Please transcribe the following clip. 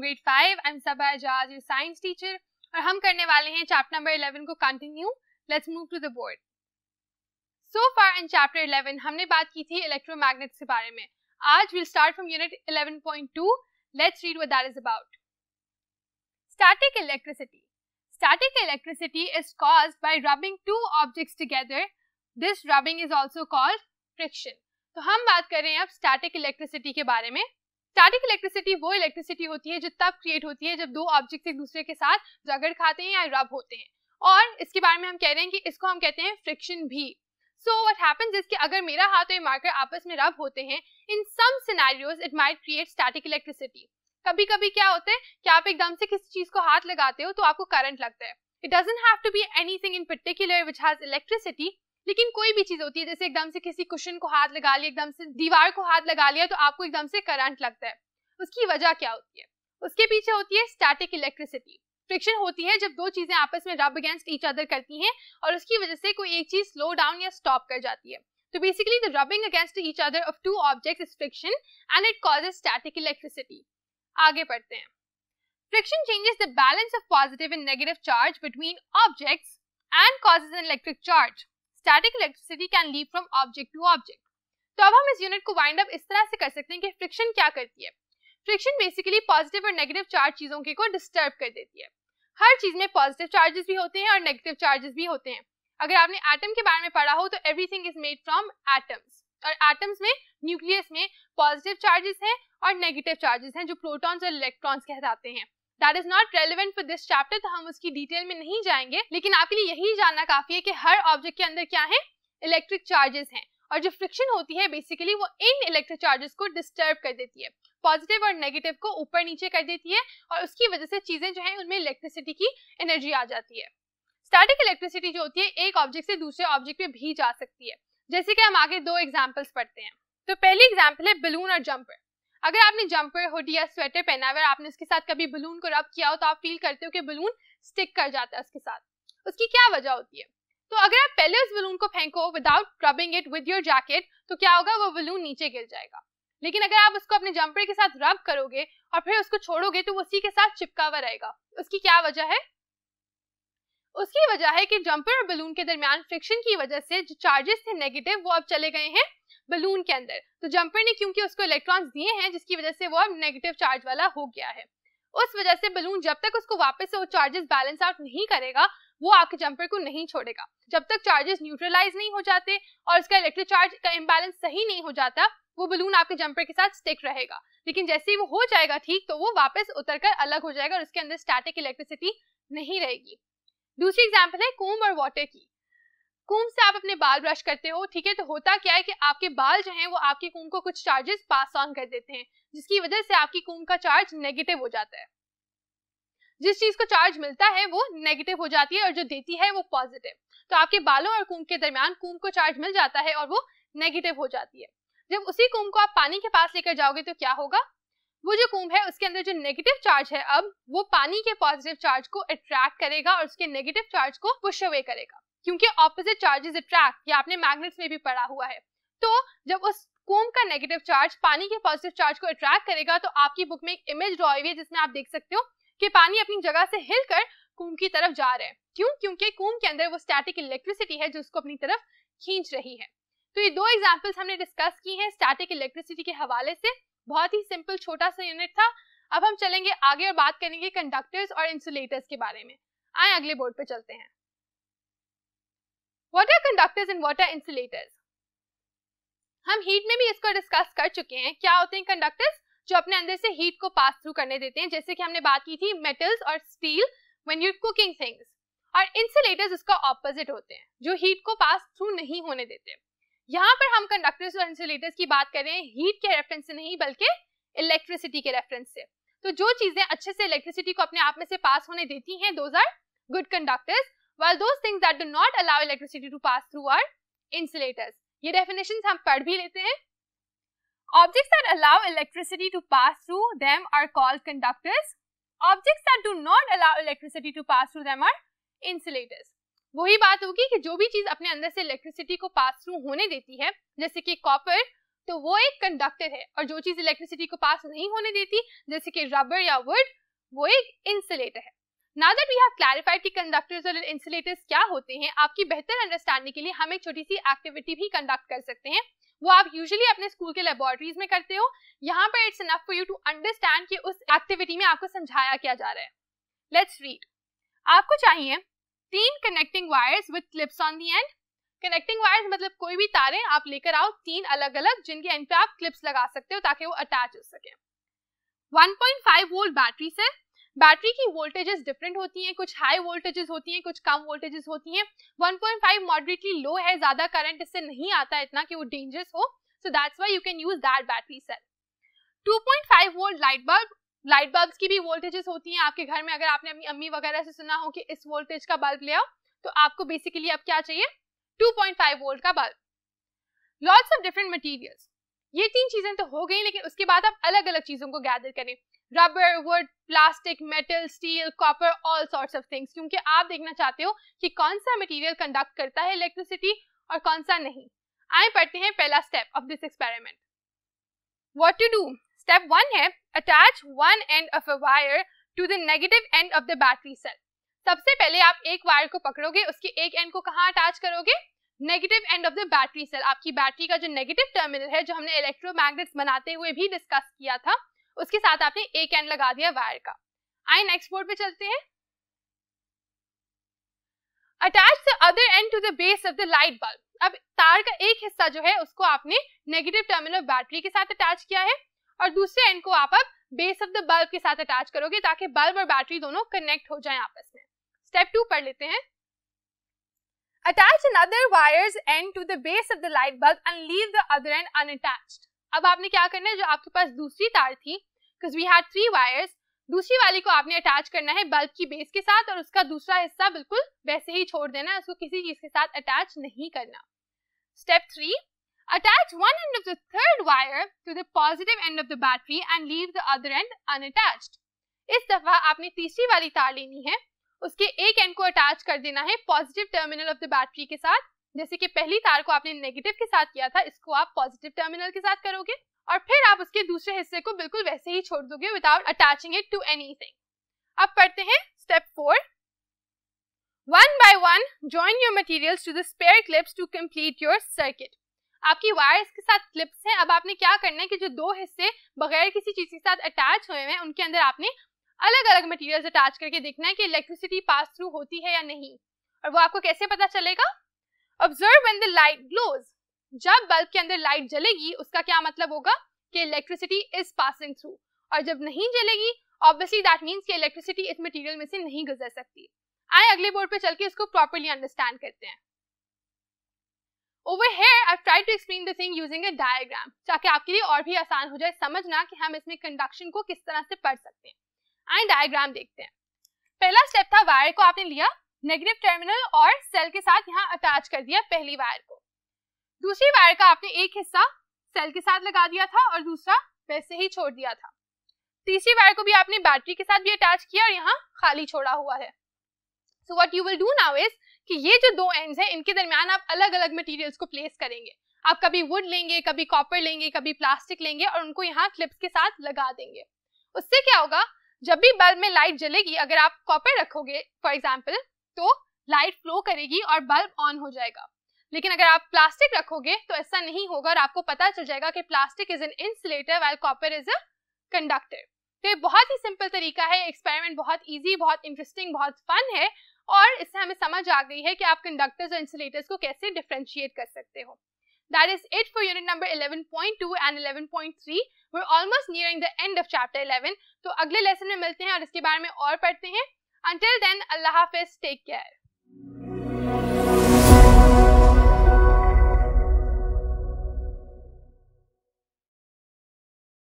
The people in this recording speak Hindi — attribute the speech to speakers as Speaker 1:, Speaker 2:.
Speaker 1: From grade five I am Saba Ejaz your science teacher और हम करने वाले हैं चैप्टर नंबर इलेवन को continue let's move to the board so far in chapter eleven हमने बात की थी इलेक्ट्रोमैग्नेट्स के बारे में आज will start from unit 11.2 let's read what that is about static electricity static electricity is caused by rubbing two objects together this rubbing is also called friction तो हम बात कर रहे हैं अब स्टैटिक इलेक्ट्रिसिटी के बारे में स्टैटिक इलेक्ट्रिसिटी वो इलेक्ट्रिसिटी होती है जो तब क्रिएट होती है जब दो ऑब्जेक्ट एक दूसरे के साथ जगड़ खाते हैं या रब होते हैं और इसके बारे में हम कह रहे हैं कि इसको हम कहते हैं फ्रिक्शन भी सो वट है अगर मेरा हाथ और ये मार्कर आपस में रब होते हैं in some scenarios it might create static electricity कभी कभी क्या होता है कि आप एकदम से किसी चीज को हाथ लगाते हो तो आपको करंट लगता है it doesn't have to be anything in particular which has electricity लेकिन कोई भी चीज होती है जैसे एकदम से किसी क्वेश्चन को हाथ लगा लिया एकदम से दीवार को हाथ लगा लिया तो आपको एकदम से करंट लगता है उसकी वजह क्या होती है उसके पीछे होती है स्टैटिक इलेक्ट्रिसिटी फ्रिक्शन होती है जब दो चीजें आपस में रब अगेंस्ट ईच अदर करती हैं और उसकी वजह से कोई एक चीज स्लो डाउन या स्टॉप कर जाती है तो basically the rubbing against each other of two object is friction and it causes static electricity आगे पढ़ते हैं friction changes the balance of positive and negative charge between objects and causes an electric charge static electricity can leave from object to object तो अब हम इस यूनिट को वाइंड अप इस तरह से कर सकते हैं कि फ्रिक्शन क्या करती है फ्रिक्शन बेसिकली पॉजिटिव और नेगेटिव चार्ज चीजों के को डिस्टर्ब कर देती है हर चीज में पॉजिटिव चार्जेस भी होते हैं और नेगेटिव चार्जेस भी होते हैं अगर आपने एटम के बारे में पढ़ा हो तो everything is made from atoms और एटम्स में न्यूक्लियस में पॉजिटिव चार्जेस हैं और नेगेटिव चार्जेस हैं जो प्रोटॉन्स और इलेक्ट्रॉन्स कहलाते हैं that is not relevant for this chapter तो हम उसकी डिटेल में नहीं जाएंगे लेकिन आपके लिए यही जानना काफी है कि हर ऑब्जेक्ट के अंदर क्या है इलेक्ट्रिक चार्जेस हैं और जो फ्रिक्शन होती है बेसिकली वो इन इलेक्ट्रिक चार्जेस को डिस्टर्ब कर देती है पॉजिटिव और नेगेटिव को ऊपर नीचे कर देती है और उसकी वजह से चीजें जो है उनमें इलेक्ट्रिसिटी की एनर्जी आ जाती है स्टैटिक इलेक्ट्रिसिटी जो होती है एक ऑब्जेक्ट से दूसरे ऑब्जेक्ट में भी जा सकती है जैसे कि हम आगे दो एग्जाम्पल्स पढ़ते हैं तो पहली एग्जाम्पल है बलून और जम्पर अगर आपने जंपर हो या स्वेटर पहना है आपने उसके साथ कभी बलून को रब किया हो तो आप फील करते हो कि बलून स्टिक कर जाता है उसके साथ उसकी क्या वजह होती है तो अगर आप पहले उस बलून को फेंको without rubbing it with your jacket तो क्या होगा वो बलून नीचे गिर जाएगा लेकिन अगर आप उसको अपने जंपर के साथ रब करोगे और फिर उसको छोड़ोगे तो उसी के साथ चिपका हुआ रहेगा उसकी क्या वजह है उसकी वजह है कि जंपर और बलून के दरमियान फ्रिक्शन की वजह से जो चार्जेस थे नेगेटिव वो अब चले गए हैं बलून के अंदर तो जम्पर ने क्योंकि उसको इलेक्ट्रॉन्स दिए हैं जिसकी वजह से वो अब नेगेटिव चार्ज वाला हो गया है उस वजह से बलून जब तक उसको वापस से वो चार्जेस बैलेंस आउट नहीं करेगा वो आपके जम्पर को नहीं छोड़ेगा जब तक चार्जेस न्यूट्रलाइज नहीं हो जाते और उसका इलेक्ट्रिक चार्ज का इम्बेलेंस सही नहीं हो जाता वो बलून आपके जम्पर के साथ स्टिक रहेगा लेकिन जैसे ही वो हो जाएगा ठीक तो वो वापस उतर कर अलग हो जाएगा और उसके अंदर स्टैटिक इलेक्ट्रिसिटी नहीं रहेगी दूसरी एग्जाम्पल है कोम और वाटर की कूम से आप अपने बाल ब्रश करते हो ठीक है तो होता क्या है कि आपके बाल जो हैं वो आपके कूम को कुछ चार्जेस पास ऑन कर देते हैं जिसकी वजह से आपकी कूम का चार्ज नेगेटिव हो जाता है जिस चीज को चार्ज मिलता है वो नेगेटिव हो जाती है और जो देती है वो पॉजिटिव तो आपके बालों और कूम के दरमियान कूम को चार्ज मिल जाता है और वो नेगेटिव हो जाती है जब उसी कूम को आप पानी के पास लेकर जाओगे तो क्या होगा वो जो कुंभ है उसके अंदर जो नेगेटिव चार्ज है अब वो पानी के पॉजिटिव चार्ज को अट्रैक्ट करेगा और उसके नेगेटिव चार्ज को पुश अवे करेगा क्योंकि ऑपोजिट चार्जेस अट्रैक्ट ये आपने मैग्नेट्स में भी पढ़ा हुआ है तो जब उस कोम का नेगेटिव चार्ज पानी के पॉजिटिव चार्ज को अट्रैक्ट करेगा तो आपकी बुक में एक इमेज ड्रॉ हुई है जिसमें आप देख सकते हो कि पानी अपनी जगह से हिलकर कुंभ की तरफ जा रहे हैं क्यों क्योंकि कुंभ के अंदर वो स्टैटिक इलेक्ट्रिसिटी है जो उसको अपनी तरफ खींच रही है तो ये दो एग्जाम्पल्स हमने डिस्कस की हैं स्टैटिक इलेक्ट्रिसिटी के हवाले से बहुत ही सिंपल छोटा सा यूनिट था अब हम चलेंगे आगे और बात करेंगे कंडक्टर्स और इंसुलेटर्स के बारे में आए अगले बोर्ड पे चलते हैं water conductors and water insulators हम हीट में भी इसको डिस्कस कर चुके हैं क्या होते हैं कंडक्टर्स जो अपने अंदर से हीट को पास थ्रू करने देते हैं जैसे कि हमने बात की थी मेटल्स और steel when you cooking things और इंसुलेटर्स उसका ऑपोजिट होते हैं जो हीट को पास थ्रू नहीं होने देते यहाँ पर हम कंडक्टर्स और इंसुलेटर्स की बात करें हीट के रेफरेंस से नहीं बल्कि इलेक्ट्रिसिटी के रेफरेंस से तो जो चीजें अच्छे से इलेक्ट्रिसिटी को अपने आप में से पास होने देती हैं those are good conductors while those things that do not allow electricity to pass through are insulators. ये definitions हम पढ़ भी लेते हैं. Objects that allow electricity to pass through them are called conductors. Objects that do not allow electricity to pass through them are insulators. वही बात होगी कि जो भी चीज अपने अंदर से इलेक्ट्रिसिटी को पास थ्रू होने देती है जैसे कि कॉपर तो वो एक कंडक्टर है और जो चीज इलेक्ट्रिसिटी को पास नहीं होने देती जैसे कि रबर या वुड वो एक इंसुलेटर है Now that we have clarified कि conductors और insulators क्या होते हैं आपकी बेहतर अंडरस्टैंडिंग के लिए हम एक छोटी सी एक्टिविटी भी कंडक्ट कर सकते हैं वो आप यूजली अपने स्कूल के लेबोरेटरीज में करते हो यहाँ पर it's enough for you to understand कि उस एक्टिविटी में आपको समझाया क्या जा रहा है लेट्स रीड आपको चाहिए तीन connecting wires with clips on the end connecting wires मतलब कोई भी तारे आप लेकर आओ तीन अलग अलग जिनके एंड पे आप क्लिप्स लगा सकते हो ताकि वो अटैच हो सके 1.5 वोल्ट बैटरी से बैटरी की वोल्टेजेस डिफरेंट होती हैं कुछ हाई वोल्टेजेस होती हैं कुछ कम वोल्टेजेस होती हैं 1.5 पॉइंट मॉडरेटली लो है ज़्यादा करंट इससे नहीं आता इतना कि वो डेंजरस हो so that's why you can use that battery cell 2.5 point volt light bulb light bulb की भी वोल्टेजेस होती हैं आपके घर में अगर आपने अपनी अम्मी वगैरह से सुना हो कि इस वोल्टेज का बल्ब ले आओ तो आपको बेसिकली अब क्या चाहिए 2.5 वोल्ट का bulb lots of different material ये तीन चीजें तो हो गई लेकिन उसके बाद आप अलग अलग चीजों को गैदर करें rubber wood plastic metal steel copper all sorts of things क्योंकि आप देखना चाहते हो कि कौन सा मटेरियल कंडक्ट करता है इलेक्ट्रिसिटी और कौन सा नहीं आए पढ़ते हैं पहला step of this experiment what to do step one है attach one end of a wire to the negative end of the battery cell सबसे पहले आप एक वायर को पकड़ोगे उसके एक एंड को कहाँ अटैच करोगे negative end of the battery cell आपकी बैटरी का जो नेगेटिव टर्मिनल है जो हमने इलेक्ट्रोमैग्नेट्स बनाते हुए भी डिस्कस किया था उसके साथ आपने एक एंड लगा दिया वायर का आई नेक्स्ट बोर्ड पे चलते हैं attach the other end to the base of the light bulb अब तार का एक हिस्सा जो है उसको आपने नेगेटिव टर्मिनल बैटरी के साथ अटैच किया है और दूसरे एंड को आप अब बेस ऑफ द बल्ब के साथ अटैच करोगे ताकि बल्ब और बैटरी दोनों कनेक्ट हो जाएं आपस में स्टेप टू पढ़ लेते हैं attach another wires end to the base of the light bulb and leave the other end unattached अब आपने क्या करना है जो आपके पास दूसरी तार थी because we had three wires दूसरी वाली को आपने अटैच करना है बल्ब की बेस के साथ और उसका दूसरा हिस्सा बिल्कुल वैसे ही छोड़ देना है उसको किसी चीज के साथ अटैच नहीं करना step three attach one end of the third wire to the positive end of the battery and leave the other end unattached इस दफा आपने तीसरी वाली तार लेनी है उसके एक एंड को अटैच कर देना है positive terminal of the battery के साथ जैसे कि पहली तार को आपने नेगेटिव के साथ किया था इसको आप पॉजिटिव टर्मिनल के साथ करोगे और फिर आप उसके दूसरे हिस्से को बिल्कुल वैसे ही छोड़ दोगे without attaching it to anything अब पढ़ते हैं step four one by one join your materials to the spare clips to complete your circuit आपकी वायर्स के साथ क्लिप्स हैं अब आपने क्या करना है कि जो दो हिस्से बगैर किसी चीज के साथ अटैच हुए हैं उनके अंदर आपने अलग अलग मटेरियल्स अटैच करके देखना है कि इलेक्ट्रिसिटी पास थ्रू होती है या नहीं और वो आपको कैसे पता चलेगा observe when the light glows जब बल्ब के अंदर लाइट जलेगी उसका क्या मतलब होगा कि इलेक्ट्रिसिटी इज पासिंग थ्रू और जब नहीं जलेगी ऑब्वियसली दैट मीन्स कि इलेक्ट्रिसिटी इस मटेरियल में से नहीं गुजर सकती आए अगले बोर्ड पे चल के इसको प्रॉपरली अंडरस्टैंड करते हैं over here I try to explain the thing using a diagram ताकि आपके लिए और भी आसान हो जाए समझना कि हम इसमें कंडक्शन को किस तरह से पढ़ सकते हैं आए डायग्राम देखते हैं पहला स्टेप था वायर को आपने लिया नेगेटिव टर्मिनल और सेल के साथ यहाँ अटैच कर दिया पहली वायर को दूसरी वायर का आपने एक हिस्सा सेल के साथ लगा दिया था और दूसरा वैसे ही छोड़ दिया था तीसरी वायर को भी आपने बैटरी के साथ भी अटैच किया और यहाँ खाली छोड़ा हुआ है so what you will do now is कि ये जो दो एंड्स हैं इनके दरमियान आप अलग अलग मटेरियल्स को प्लेस करेंगे आप कभी वुड लेंगे कभी कॉपर लेंगे कभी प्लास्टिक लेंगे और उनको यहाँ क्लिप्स के साथ लगा देंगे उससे क्या होगा जब भी बल्ब में लाइट जलेगी अगर आप कॉपर रखोगे फॉर एग्जाम्पल तो लाइट फ्लो करेगी और बल्ब ऑन हो जाएगा लेकिन अगर आप प्लास्टिक रखोगे तो ऐसा नहीं होगा और आपको पता चल जाएगा कि plastic is an insulator well copper is a conductor तो ये बहुत ही सिंपल तरीका है एक्सपेरिमेंट बहुत इजी बहुत इंटरेस्टिंग बहुत फन है और इससे हमें समझ आ गई है कि आप कंडक्टर्स और इंसुलेटर्स को कैसे डिफ्रेंशिएट कर सकते हो That is it for unit number 11.2 and 11.3. We're almost nearing the end of chapter 11. तो अगले लेसन में मिलते हैं और इसके बारे में और पढ़ते हैं Until देन अल्लाह हाफिज टेक केयर